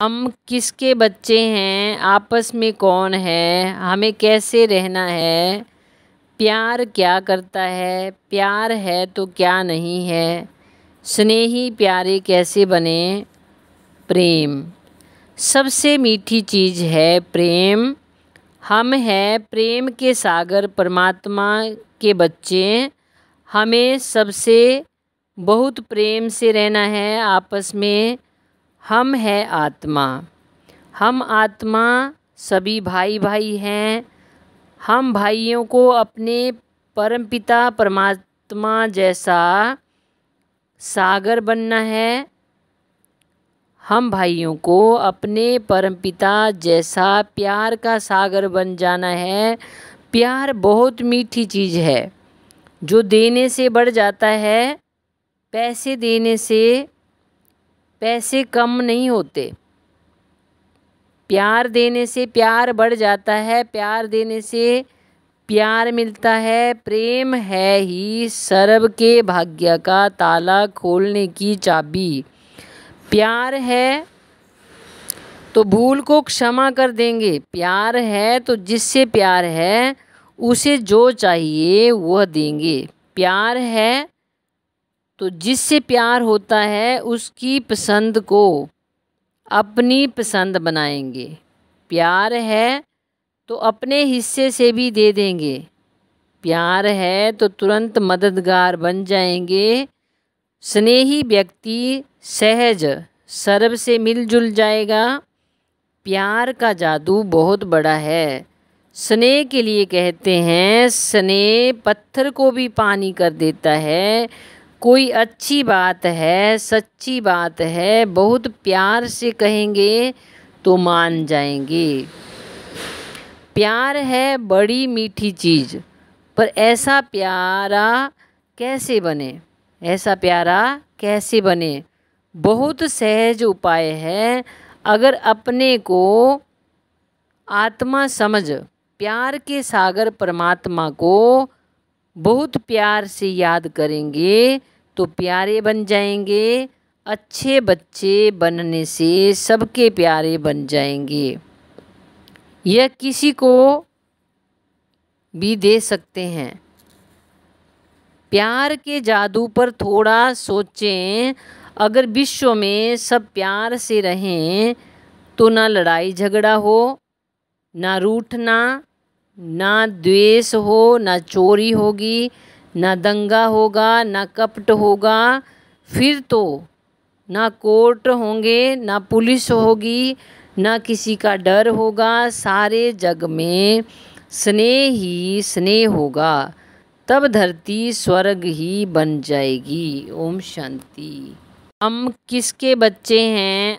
हम किसके बच्चे हैं आपस में कौन है हमें कैसे रहना है प्यार क्या करता है प्यार है तो क्या नहीं है स्नेही प्यारे कैसे बने प्रेम सबसे मीठी चीज़ है प्रेम हम हैं प्रेम के सागर परमात्मा के बच्चे हमें सबसे बहुत प्रेम से रहना है आपस में हम हैं आत्मा हम आत्मा सभी भाई भाई हैं हम भाइयों को अपने परमपिता परमात्मा जैसा सागर बनना है हम भाइयों को अपने परमपिता जैसा प्यार का सागर बन जाना है प्यार बहुत मीठी चीज़ है जो देने से बढ़ जाता है पैसे देने से पैसे कम नहीं होते प्यार देने से प्यार बढ़ जाता है प्यार देने से प्यार मिलता है प्रेम है ही सर्व के भाग्य का ताला खोलने की चाबी प्यार है तो भूल को क्षमा कर देंगे प्यार है तो जिससे प्यार है उसे जो चाहिए वह देंगे प्यार है तो जिससे प्यार होता है उसकी पसंद को अपनी पसंद बनाएंगे प्यार है तो अपने हिस्से से भी दे देंगे प्यार है तो तुरंत मददगार बन जाएंगे स्नेही व्यक्ति सहज सर्व से मिलजुल जाएगा प्यार का जादू बहुत बड़ा है स्नेह के लिए कहते हैं स्नेह पत्थर को भी पानी कर देता है कोई अच्छी बात है सच्ची बात है बहुत प्यार से कहेंगे तो मान जाएंगे प्यार है बड़ी मीठी चीज़ पर ऐसा प्यारा कैसे बने ऐसा प्यारा कैसे बने बहुत सहज उपाय है अगर अपने को आत्मा समझ प्यार के सागर परमात्मा को बहुत प्यार से याद करेंगे तो प्यारे बन जाएंगे अच्छे बच्चे बनने से सबके प्यारे बन जाएंगे यह किसी को भी दे सकते हैं प्यार के जादू पर थोड़ा सोचें अगर विश्व में सब प्यार से रहें तो ना लड़ाई झगड़ा हो ना रूठना ना द्वेष हो ना चोरी होगी ना दंगा होगा ना कपट होगा फिर तो ना कोर्ट होंगे ना पुलिस होगी ना किसी का डर होगा सारे जग में स्नेह ही स्नेह होगा तब धरती स्वर्ग ही बन जाएगी ओम शांति हम किसके बच्चे हैं